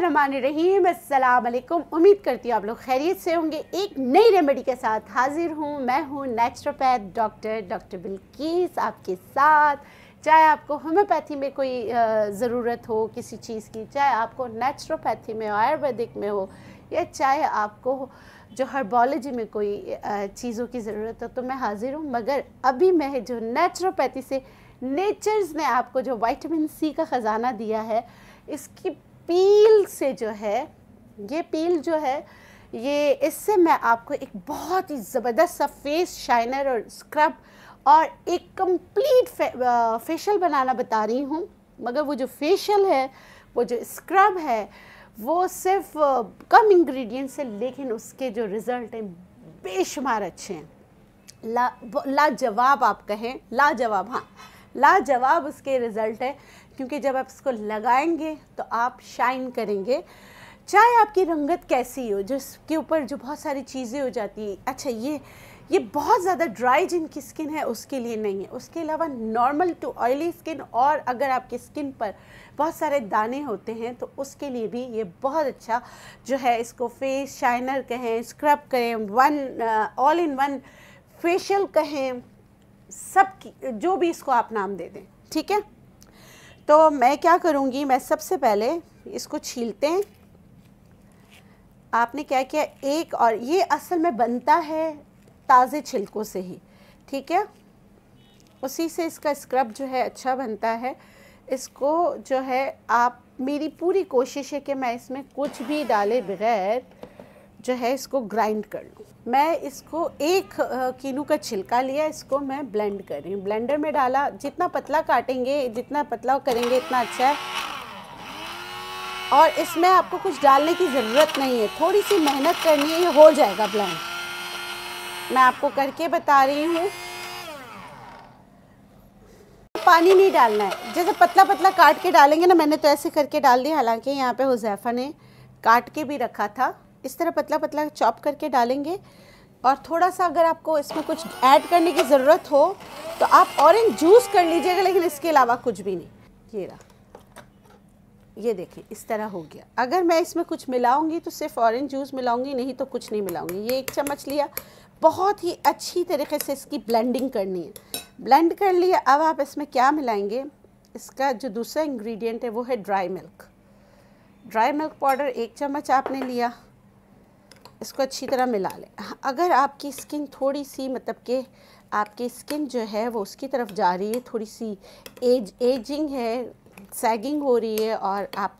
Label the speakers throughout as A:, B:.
A: रहमान रहीम मैं उम्मीद करती हूँ आप लोग खैरियत से होंगे एक नई रेमेडी के साथ हाजिर हूँ मैं हूँ नेचुरोपैथ डॉक्टर डॉक्टर बिल्किस आपके साथ चाहे आपको होम्योपैथी में कोई ज़रूरत हो किसी चीज़ की चाहे आपको नेचुरोपैथी में हो आयुर्वेदिक में हो या चाहे आपको जो हर्बोलॉजी में कोई चीज़ों की ज़रूरत हो तो मैं हाजिर हूँ मगर अभी मैं जो नेचुरोपैथी से नेचर्स ने आपको जो वाइटमिन सी का ख़जाना दिया है इसकी पील से जो है ये पील जो है ये इससे मैं आपको एक बहुत ही ज़बरदस्त सा फेस शाइनर और स्क्रब और एक कंप्लीट फे, फेशियल बनाना बता रही हूँ मगर वो जो फेशियल है वो जो स्क्रब है वो सिर्फ कम इंग्रेडिएंट्स है लेकिन उसके जो रिज़ल्ट हैं बेशुमार अच्छे हैं ला लाजवाब आप कहें लाजवाब हाँ लाजवाब उसके रिज़ल्ट है क्योंकि जब आप इसको लगाएंगे तो आप शाइन करेंगे चाहे आपकी रंगत कैसी हो जिसके ऊपर जो बहुत सारी चीज़ें हो जाती है अच्छा ये ये बहुत ज़्यादा ड्राई जिनकी स्किन है उसके लिए नहीं है उसके अलावा नॉर्मल टू ऑयली स्किन और अगर आपकी स्किन पर बहुत सारे दाने होते हैं तो उसके लिए भी ये बहुत अच्छा जो है इसको फेस शाइनर कहें स्क्रब uh, कहें one all in one facial कहें सब की जो भी इसको आप नाम दे दें ठीक है तो मैं क्या करूँगी मैं सबसे पहले इसको छीलते हैं आपने क्या किया एक और ये असल में बनता है ताज़े छिलकों से ही ठीक है उसी से इसका स्क्रब जो है अच्छा बनता है इसको जो है आप मेरी पूरी कोशिश है कि मैं इसमें कुछ भी डाले बगैर जो है इसको ग्राइंड कर लूँ मैं इसको एक किलो का छिलका लिया इसको मैं ब्लेंड कर रही हूँ ब्लेंडर में डाला जितना पतला काटेंगे जितना पतला करेंगे इतना अच्छा है और इसमें आपको कुछ डालने की ज़रूरत नहीं है थोड़ी सी मेहनत करनी है ये हो जाएगा ब्लेंड मैं आपको करके बता रही हूँ पानी नहीं डालना है जैसे पतला पतला काट के डालेंगे ना मैंने तो ऐसे करके डाल दिया हालांकि यहाँ पे हुजैफा ने काट के भी रखा था इस तरह पतला पतला चॉप करके डालेंगे और थोड़ा सा अगर आपको इसमें कुछ ऐड करने की ज़रूरत हो तो आप ऑरेंज जूस कर लीजिएगा लेकिन इसके अलावा कुछ भी नहीं ये रहा ये देखें इस तरह हो गया अगर मैं इसमें कुछ मिलाऊंगी तो सिर्फ ऑरेंज जूस मिलाऊंगी नहीं तो कुछ नहीं मिलाऊंगी ये एक चम्मच लिया बहुत ही अच्छी तरीके से इसकी ब्लेंडिंग करनी है ब्लेंड कर लिया अब आप इसमें क्या मिलाएंगे इसका जो दूसरा इंग्रेडिएंट है वो है dry milk dry milk powder एक चम्मच आपने लिया इसको अच्छी तरह मिला लें अगर आपकी स्किन थोड़ी सी मतलब कि आपकी स्किन जो है वो उसकी तरफ जा रही है थोड़ी सी एज एजिंग है सैगिंग हो रही है और आप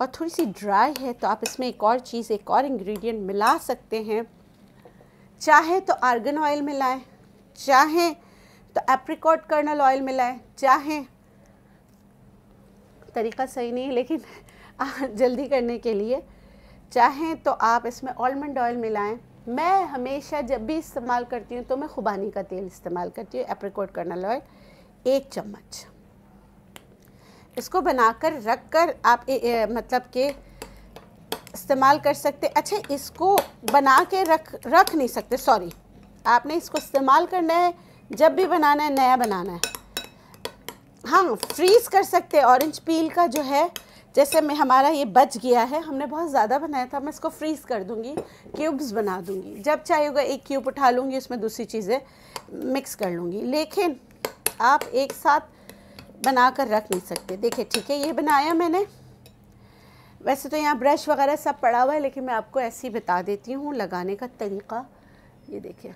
A: और थोड़ी सी ड्राई है तो आप इसमें एक और चीज़ एक और इंग्रेडिएंट मिला सकते हैं चाहे तो आर्गन ऑयल मिलाएं चाहे तो एप्रिकॉट कर्नल ऑयल मिलाएं चाहे तरीका सही नहीं है लेकिन जल्दी करने के लिए चाहें तो आप इसमें ऑलमंड ऑयल मिलाएं मैं हमेशा जब भी इस्तेमाल करती हूँ तो मैं खुबानी का तेल इस्तेमाल करती हूँ एप्रिकोट कर्नल ऑयल एक चम्मच इसको बनाकर रख कर आप ए, ए, मतलब के इस्तेमाल कर सकते अच्छा इसको बना के रख रख नहीं सकते सॉरी आपने इसको इस्तेमाल करना है जब भी बनाना है नया बनाना है हाँ फ्रीज़ कर सकते ऑरेंज पील का जो है जैसे मैं हमारा ये बच गया है हमने बहुत ज़्यादा बनाया था मैं इसको फ्रीज़ कर दूँगी क्यूब्स बना दूँगी जब चाहे होगा एक क्यूब उठा लूँगी उसमें दूसरी चीज़ें मिक्स कर लूँगी लेकिन आप एक साथ बना कर रख नहीं सकते देखिए ठीक है ये बनाया मैंने वैसे तो यहाँ ब्रश वगैरह सब पड़ा हुआ है लेकिन मैं आपको ऐसे ही बता देती हूँ लगाने का तरीका ये देखिए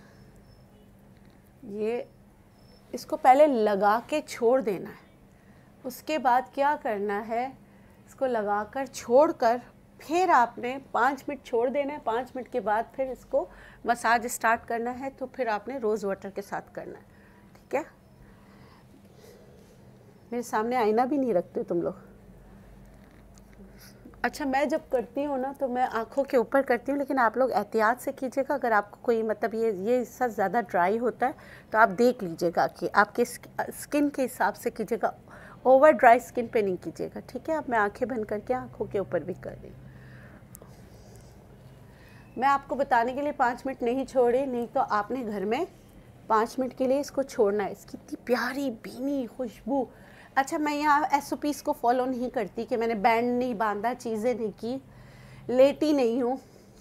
A: ये इसको पहले लगा के छोड़ देना है उसके बाद क्या करना है इसको लगाकर छोड़कर फिर आपने पाँच मिनट छोड़ देना है पाँच मिनट के बाद फिर इसको मसाज स्टार्ट करना है तो फिर आपने रोज़ वाटर के साथ करना है ठीक है मेरे सामने आईना भी नहीं रखते तुम लोग अच्छा मैं जब करती हूँ ना तो मैं आँखों के ऊपर करती हूँ लेकिन आप लोग एहतियात से कीजिएगा अगर आपको कोई मतलब ये ये हिस्सा ज़्यादा ड्राई होता है तो आप देख लीजिएगा कि आपके स्किन के हिसाब से कीजिएगा ओवर ड्राई स्किन पे नहीं कीजिएगा ठीक है अब मैं आंखें बंद करके आंखों के ऊपर भी कर रही मैं आपको बताने के लिए पाँच मिनट नहीं छोड़े नहीं तो आपने घर में पाँच मिनट के लिए इसको छोड़ना है इसकी इतनी प्यारी बीनी खुशबू अच्छा मैं यहाँ एस ओ पीज़ को फॉलो नहीं करती कि मैंने बैंड नहीं बांधा चीज़ें नहीं की लेटी नहीं हूँ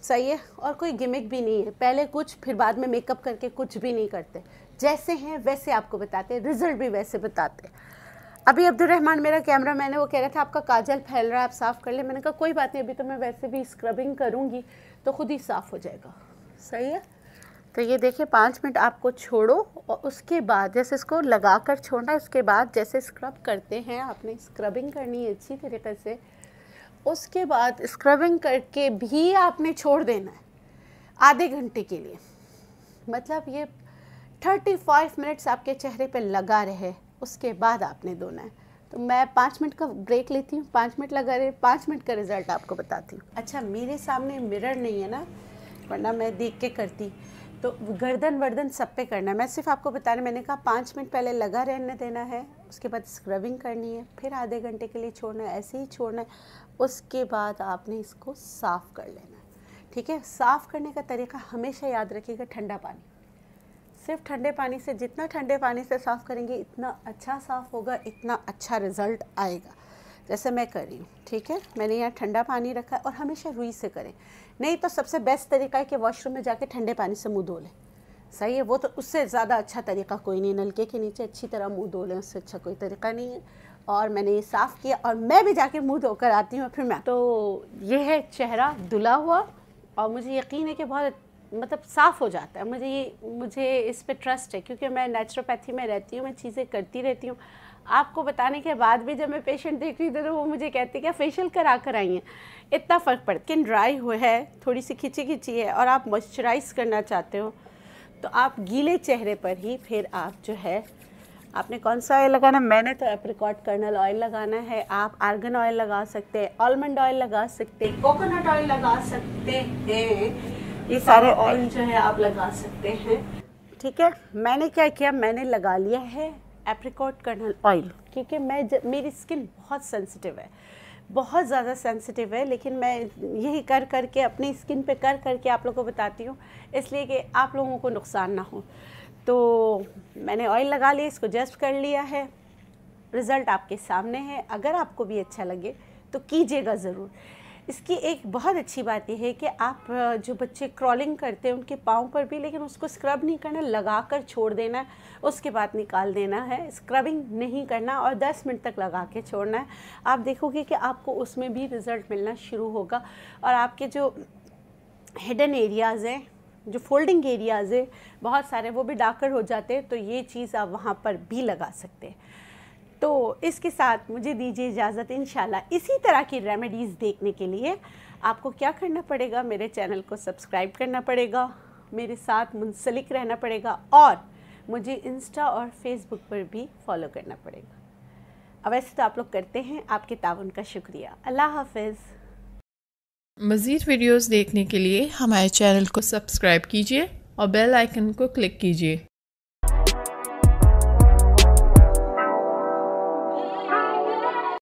A: सही है और कोई गिमिक भी नहीं है पहले कुछ फिर बाद में मेकअप करके कुछ भी नहीं करते जैसे हैं वैसे आपको बताते रिज़ल्ट भी वैसे बताते हैं अभी अब्दुलरहमान मेरा कैमरा मैन है वो कह रहा था आपका काजल फैल रहा है आप साफ़ कर ले मैंने कहा कोई बात नहीं अभी तो मैं वैसे भी स्क्रबिंग करूँगी तो ख़ुद ही साफ़ हो जाएगा सही है तो ये देखिए पाँच मिनट आपको छोड़ो और उसके बाद जैसे इसको लगा कर छोड़ना उसके बाद जैसे स्क्रब करते हैं आपने स्क्रबिंग करनी है अच्छी तरीके से उसके बाद स्क्रबिंग करके भी आपने छोड़ देना है आधे घंटे के लिए मतलब ये थर्टी फाइव मिनट्स आपके चेहरे पे लगा रहे उसके बाद आपने धोना है तो मैं पाँच मिनट का ब्रेक लेती हूँ पाँच मिनट लगा रहे पाँच मिनट का रिज़ल्ट आपको बताती हूँ अच्छा मेरे सामने मिरर नहीं है ना वरना मैं देख के करती तो गर्दन वर्दन सब पे करना है मैं सिर्फ आपको बता रही मैंने कहा पाँच मिनट पहले लगा रहने देना है उसके बाद स्क्रबिंग करनी है फिर आधे घंटे के लिए छोड़ना है ऐसे ही छोड़ना है उसके बाद आपने इसको साफ़ कर लेना है ठीक है साफ़ करने का तरीका हमेशा याद रखिएगा ठंडा पानी सिर्फ ठंडे पानी से जितना ठंडे पानी से साफ़ करेंगे इतना अच्छा साफ़ होगा इतना अच्छा रिज़ल्ट आएगा जैसे मैं कर रही हूँ ठीक है मैंने यहाँ ठंडा पानी रखा है और हमेशा रुई से करें नहीं तो सबसे बेस्ट तरीका है कि वॉशरूम में जाके ठंडे पानी से मुँह धो लें सही है वो तो उससे ज़्यादा अच्छा तरीका कोई नहीं नलके के नीचे अच्छी तरह मुँह धो लें उससे अच्छा कोई तरीका नहीं है और मैंने ये साफ़ किया और मैं भी जाके मुँह धोकर आती हूँ फिर मैं तो ये है चेहरा धुला हुआ और मुझे यकीन है कि बहुत मतलब साफ़ हो जाता है मुझे ये मुझे इस पर ट्रस्ट है क्योंकि मैं नेचुरोपैथी में रहती हूँ मैं चीज़ें करती रहती हूँ आपको बताने के बाद भी जब मैं पेशेंट देख रही थी तो वो मुझे कहती है कि फेशियल करा कर आई हैं इतना फ़र्क पड़ता स्किन ड्राई हुआ है थोड़ी सी खिंची खिंची है और आप मॉइस्चराइज करना चाहते हो तो आप गीले चेहरे पर ही फिर आप जो है आपने कौन सा ऑयल लगाना मैंने तो एप्रिकॉट कर्नल ऑयल लगाना है आप आर्गन ऑयल लगा सकते हैं आलमंड ऑयल लगा सकते हैं कोकोनट ऑयल लगा सकते हैं ये सारे ऑयल जो है आप लगा सकते हैं ठीक है मैंने क्या किया मैंने लगा लिया है एप्रिकॉट कर्नल ऑयल क्योंकि मैं मेरी स्किन बहुत सेंसिटिव है बहुत ज़्यादा सेंसिटिव है लेकिन मैं यही कर कर के अपनी स्किन पे कर कर के आप लोगों को बताती हूँ इसलिए कि आप लोगों को नुकसान ना हो तो मैंने ऑयल लगा लिया इसको जस्ट कर लिया है रिज़ल्ट आपके सामने है अगर आपको भी अच्छा लगे तो कीजिएगा ज़रूर इसकी एक बहुत अच्छी बात यह है कि आप जो बच्चे क्रॉलिंग करते हैं उनके पाँव पर भी लेकिन उसको स्क्रब नहीं करना लगा कर छोड़ देना है उसके बाद निकाल देना है स्क्रबिंग नहीं करना और 10 मिनट तक लगा के छोड़ना है आप देखोगे कि आपको उसमें भी रिज़ल्ट मिलना शुरू होगा और आपके जो हिडन एरियाज़ हैं जो फोल्डिंग एरियाज़ है बहुत सारे वो भी डाकर हो जाते हैं तो ये चीज़ आप वहाँ पर भी लगा सकते हैं तो इसके साथ मुझे दीजिए इजाज़त इन इसी तरह की रेमेडीज़ देखने के लिए आपको क्या करना पड़ेगा मेरे चैनल को सब्सक्राइब करना पड़ेगा मेरे साथ मुंसलिक रहना पड़ेगा और मुझे इंस्टा और फेसबुक पर भी फॉलो करना पड़ेगा अब वैसे तो आप लोग करते हैं आपके ताउन का शुक्रिया अल्लाह हाफिज़ मज़ीद वीडियोस देखने के लिए हमारे चैनल को सब्सक्राइब कीजिए और बेल आइकन को क्लिक कीजिए